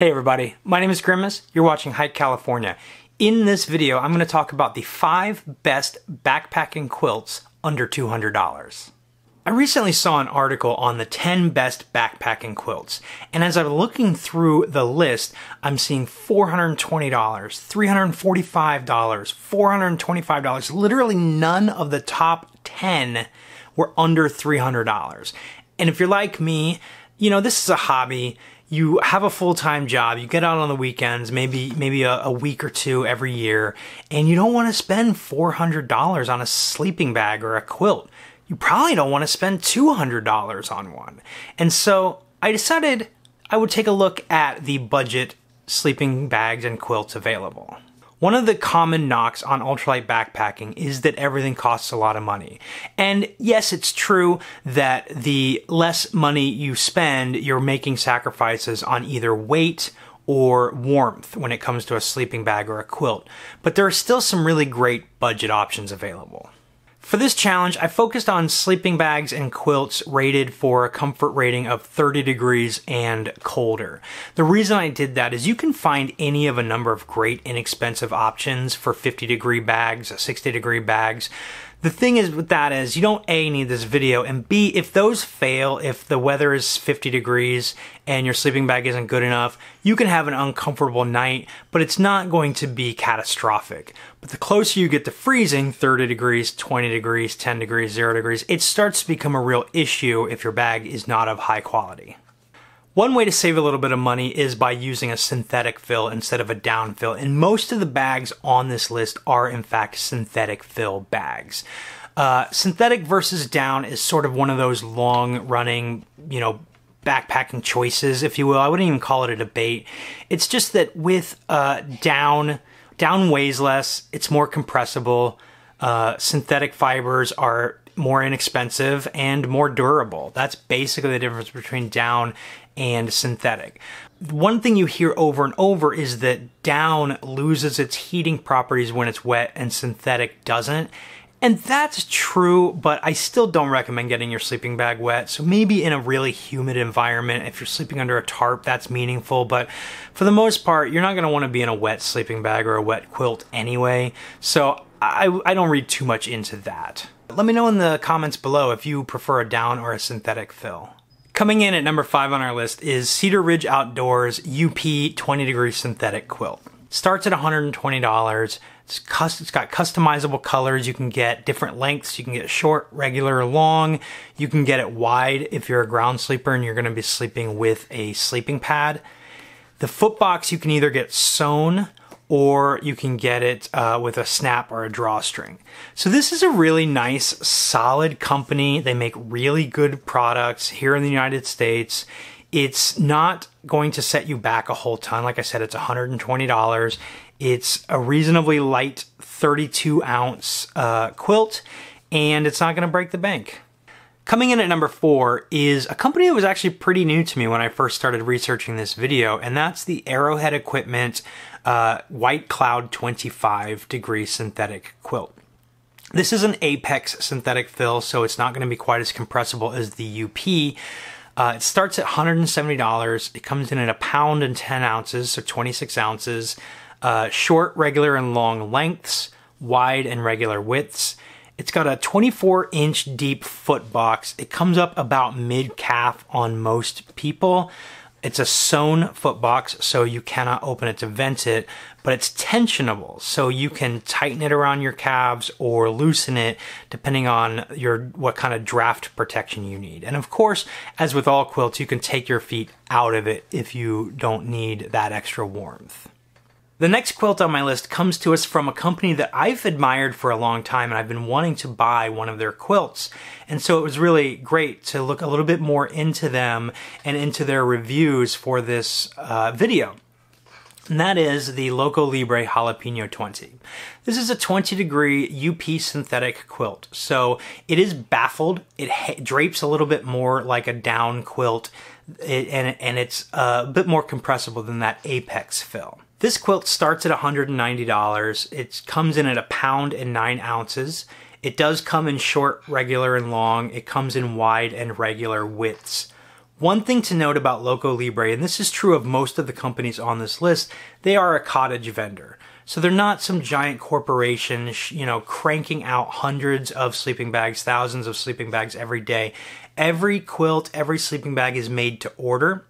Hey everybody, my name is Grimace, you're watching Hike California. In this video, I'm going to talk about the 5 best backpacking quilts under $200. I recently saw an article on the 10 best backpacking quilts, and as I'm looking through the list, I'm seeing $420, $345, $425, literally none of the top 10 were under $300. And if you're like me, you know, this is a hobby, you have a full-time job, you get out on the weekends, maybe maybe a, a week or two every year, and you don't want to spend $400 on a sleeping bag or a quilt. You probably don't want to spend $200 on one. And so I decided I would take a look at the budget sleeping bags and quilts available. One of the common knocks on ultralight backpacking is that everything costs a lot of money. And yes, it's true that the less money you spend, you're making sacrifices on either weight or warmth when it comes to a sleeping bag or a quilt, but there are still some really great budget options available. For this challenge, I focused on sleeping bags and quilts rated for a comfort rating of 30 degrees and colder. The reason I did that is you can find any of a number of great inexpensive options for 50 degree bags, 60 degree bags, the thing is with that is you don't A, need this video, and B, if those fail, if the weather is 50 degrees and your sleeping bag isn't good enough, you can have an uncomfortable night, but it's not going to be catastrophic. But the closer you get to freezing, 30 degrees, 20 degrees, 10 degrees, 0 degrees, it starts to become a real issue if your bag is not of high quality. One way to save a little bit of money is by using a synthetic fill instead of a down fill. And most of the bags on this list are in fact synthetic fill bags. Uh, synthetic versus down is sort of one of those long running, you know, backpacking choices, if you will. I wouldn't even call it a debate. It's just that with uh, down, down weighs less, it's more compressible. Uh, synthetic fibers are more inexpensive and more durable. That's basically the difference between down and synthetic. One thing you hear over and over is that down loses its heating properties when it's wet and synthetic doesn't. And that's true, but I still don't recommend getting your sleeping bag wet. So maybe in a really humid environment, if you're sleeping under a tarp, that's meaningful. But for the most part, you're not going to want to be in a wet sleeping bag or a wet quilt anyway. So I, I don't read too much into that. Let me know in the comments below if you prefer a down or a synthetic fill. Coming in at number five on our list is Cedar Ridge Outdoors UP 20 Degree Synthetic Quilt. Starts at $120. It's, it's got customizable colors. You can get different lengths. You can get short, regular, long. You can get it wide if you're a ground sleeper and you're going to be sleeping with a sleeping pad. The foot box you can either get sewn or you can get it uh, with a snap or a drawstring. So this is a really nice, solid company. They make really good products here in the United States. It's not going to set you back a whole ton. Like I said, it's $120. It's a reasonably light 32 ounce uh, quilt, and it's not gonna break the bank. Coming in at number four is a company that was actually pretty new to me when I first started researching this video, and that's the Arrowhead Equipment uh, White Cloud 25 degree synthetic quilt. This is an Apex synthetic fill, so it's not going to be quite as compressible as the UP. Uh, it starts at $170. It comes in at a pound and 10 ounces, so 26 ounces. Uh, short, regular, and long lengths, wide and regular widths. It's got a 24 inch deep foot box. It comes up about mid calf on most people. It's a sewn foot box, so you cannot open it to vent it, but it's tensionable, so you can tighten it around your calves or loosen it depending on your what kind of draft protection you need. And of course, as with all quilts, you can take your feet out of it if you don't need that extra warmth. The next quilt on my list comes to us from a company that I've admired for a long time and I've been wanting to buy one of their quilts. And so it was really great to look a little bit more into them and into their reviews for this uh, video and that is the Loco Libre Jalapeno 20. This is a 20 degree UP synthetic quilt, so it is baffled. It drapes a little bit more like a down quilt, it, and, and it's uh, a bit more compressible than that apex fill. This quilt starts at $190. It comes in at a pound and nine ounces. It does come in short, regular, and long. It comes in wide and regular widths. One thing to note about Loco Libre, and this is true of most of the companies on this list, they are a cottage vendor. So they're not some giant corporation, you know, cranking out hundreds of sleeping bags, thousands of sleeping bags every day. Every quilt, every sleeping bag is made to order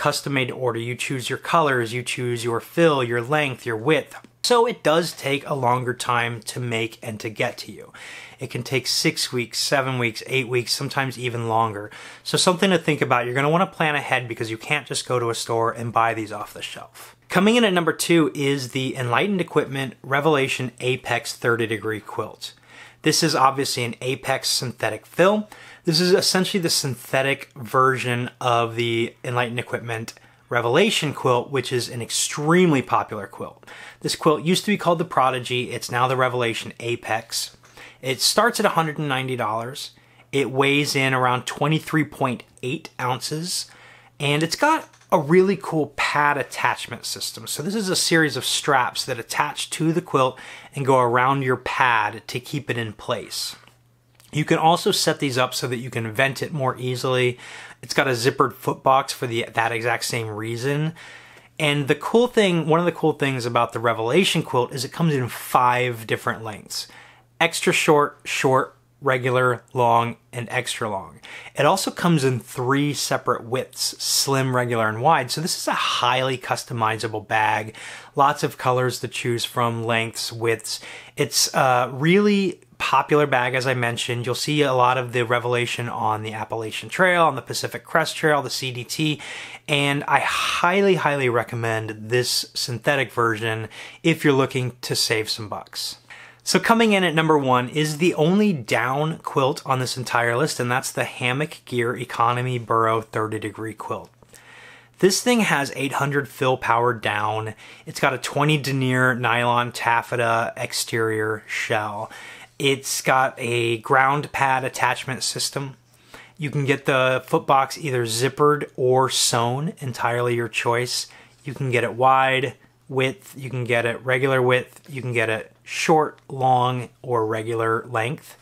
custom made to order. You choose your colors, you choose your fill, your length, your width, so it does take a longer time to make and to get to you. It can take six weeks, seven weeks, eight weeks, sometimes even longer. So something to think about. You're going to want to plan ahead because you can't just go to a store and buy these off the shelf. Coming in at number two is the Enlightened Equipment Revelation Apex 30 Degree Quilt. This is obviously an Apex synthetic fill. This is essentially the synthetic version of the Enlightened Equipment Revelation quilt, which is an extremely popular quilt. This quilt used to be called the Prodigy. It's now the Revelation Apex. It starts at $190. It weighs in around 23.8 ounces. And it's got a really cool pad attachment system. So this is a series of straps that attach to the quilt and go around your pad to keep it in place. You can also set these up so that you can vent it more easily it's got a zippered foot box for the that exact same reason. And the cool thing, one of the cool things about the Revelation quilt is it comes in five different lengths. Extra short, short, regular, long, and extra long. It also comes in three separate widths, slim, regular, and wide. So this is a highly customizable bag. Lots of colors to choose from, lengths, widths. It's uh, really popular bag, as I mentioned. You'll see a lot of the revelation on the Appalachian Trail, on the Pacific Crest Trail, the CDT, and I highly, highly recommend this synthetic version if you're looking to save some bucks. So coming in at number one is the only down quilt on this entire list, and that's the Hammock Gear Economy Burrow 30 Degree Quilt. This thing has 800 fill power down. It's got a 20 denier nylon taffeta exterior shell. It's got a ground pad attachment system. You can get the footbox either zippered or sewn, entirely your choice. You can get it wide, width, you can get it regular width, you can get it short, long, or regular length.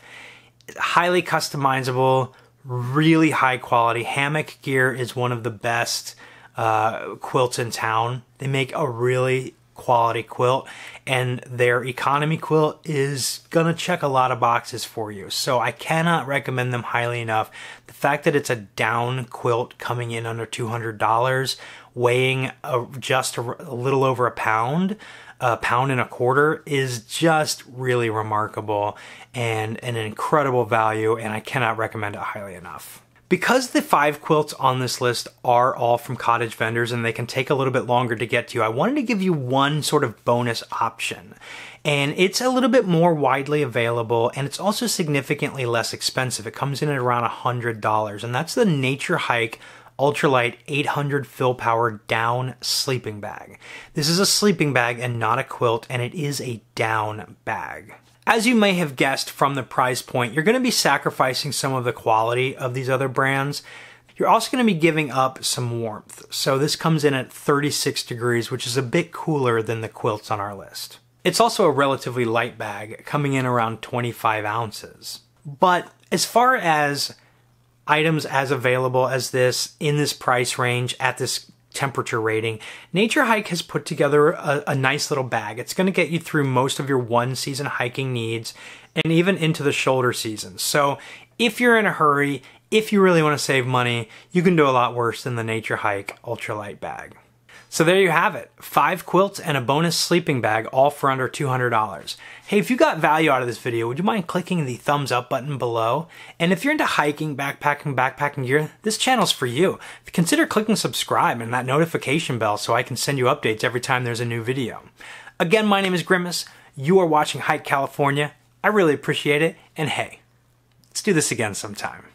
Highly customizable, really high quality. Hammock Gear is one of the best uh, quilts in town. They make a really quality quilt and their economy quilt is gonna check a lot of boxes for you. So I cannot recommend them highly enough. The fact that it's a down quilt coming in under $200, weighing a, just a, a little over a pound, a pound and a quarter is just really remarkable and an incredible value and I cannot recommend it highly enough. Because the five quilts on this list are all from cottage vendors and they can take a little bit longer to get to, I wanted to give you one sort of bonus option. And it's a little bit more widely available and it's also significantly less expensive. It comes in at around $100, and that's the Nature Hike ultralight 800 fill power down sleeping bag. This is a sleeping bag and not a quilt, and it is a down bag. As you may have guessed from the price point, you're gonna be sacrificing some of the quality of these other brands. You're also gonna be giving up some warmth. So this comes in at 36 degrees, which is a bit cooler than the quilts on our list. It's also a relatively light bag, coming in around 25 ounces. But as far as items as available as this in this price range at this temperature rating, Nature Hike has put together a, a nice little bag. It's going to get you through most of your one season hiking needs and even into the shoulder season. So if you're in a hurry, if you really want to save money, you can do a lot worse than the Nature Hike Ultralight Bag. So there you have it, five quilts and a bonus sleeping bag all for under $200. Hey, if you got value out of this video, would you mind clicking the thumbs up button below? And if you're into hiking, backpacking, backpacking gear, this channel's for you. Consider clicking subscribe and that notification bell so I can send you updates every time there's a new video. Again, my name is Grimace. You are watching Hike California. I really appreciate it. And hey, let's do this again sometime.